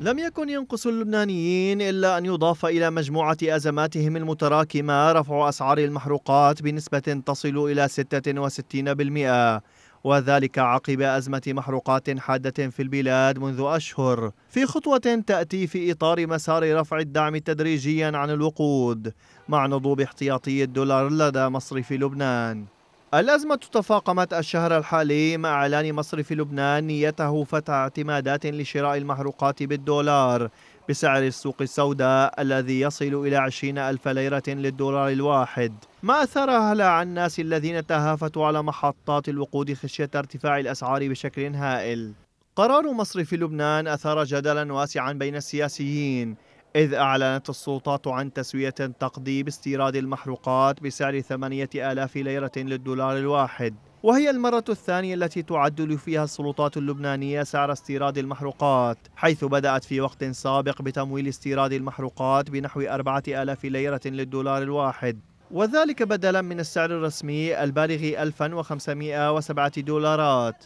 لم يكن ينقص اللبنانيين إلا أن يضاف إلى مجموعة أزماتهم المتراكمة رفع أسعار المحروقات بنسبة تصل إلى 66% وذلك عقب أزمة محروقات حادة في البلاد منذ أشهر في خطوة تأتي في إطار مسار رفع الدعم تدريجيا عن الوقود مع نضوب احتياطي الدولار لدى مصرف لبنان الأزمة تفاقمت الشهر الحالي مع إعلان مصرف لبنان نيته فتح اعتمادات لشراء المحروقات بالدولار بسعر السوق السوداء الذي يصل إلى 20 ألف ليرة للدولار الواحد ما أثار هلع عن الناس الذين تهافتوا على محطات الوقود خشية ارتفاع الأسعار بشكل هائل قرار مصرف لبنان أثار جدلا واسعا بين السياسيين إذ أعلنت السلطات عن تسوية تقضي باستيراد المحروقات بسعر 8000 ليرة للدولار الواحد وهي المرة الثانية التي تعدل فيها السلطات اللبنانية سعر استيراد المحروقات حيث بدأت في وقت سابق بتمويل استيراد المحروقات بنحو 4000 ليرة للدولار الواحد وذلك بدلا من السعر الرسمي البالغ 1507 دولارات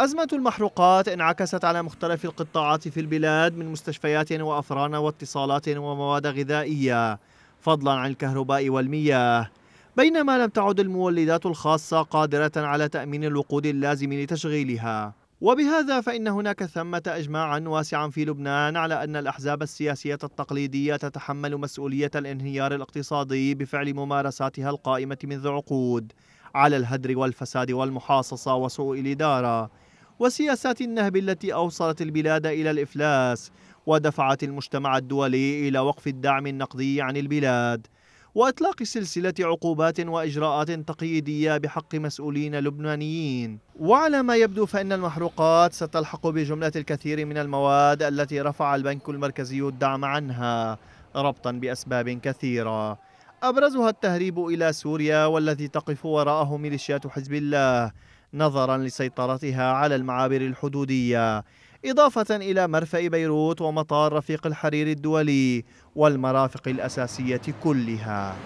أزمة المحروقات انعكست على مختلف القطاعات في البلاد من مستشفيات وأفران واتصالات ومواد غذائية فضلا عن الكهرباء والمياه بينما لم تعد المولدات الخاصة قادرة على تأمين الوقود اللازم لتشغيلها وبهذا فإن هناك ثمة إجماعا واسعا في لبنان على أن الأحزاب السياسية التقليدية تتحمل مسؤولية الانهيار الاقتصادي بفعل ممارساتها القائمة منذ عقود على الهدر والفساد والمحاصصة وسوء الإدارة وسياسات النهب التي أوصلت البلاد إلى الإفلاس ودفعت المجتمع الدولي إلى وقف الدعم النقدي عن البلاد وإطلاق سلسلة عقوبات وإجراءات تقييدية بحق مسؤولين لبنانيين وعلى ما يبدو فإن المحروقات ستلحق بجملة الكثير من المواد التي رفع البنك المركزي الدعم عنها ربطا بأسباب كثيرة أبرزها التهريب إلى سوريا والذي تقف وراءه ميليشيات حزب الله نظرا لسيطرتها على المعابر الحدودية إضافة إلى مرفأ بيروت ومطار رفيق الحرير الدولي والمرافق الأساسية كلها